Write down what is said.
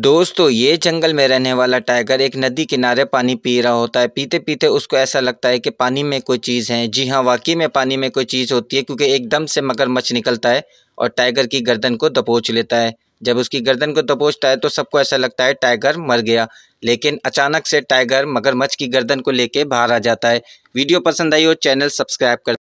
दोस्तों ये जंगल में रहने वाला टाइगर एक नदी किनारे पानी पी रहा होता है पीते पीते उसको ऐसा लगता है कि पानी में कोई चीज़ है जी हाँ वाकई में पानी में कोई चीज़ होती है क्योंकि एकदम से मगरमच्छ निकलता है और टाइगर की गर्दन को दबोच लेता है जब उसकी गर्दन को दबोचता है तो सबको ऐसा लगता है टाइगर मर गया लेकिन अचानक से टाइगर मगरमच्छ की गर्दन को लेके बाहर आ जाता है वीडियो पसंद आई हो चैनल सब्सक्राइब कर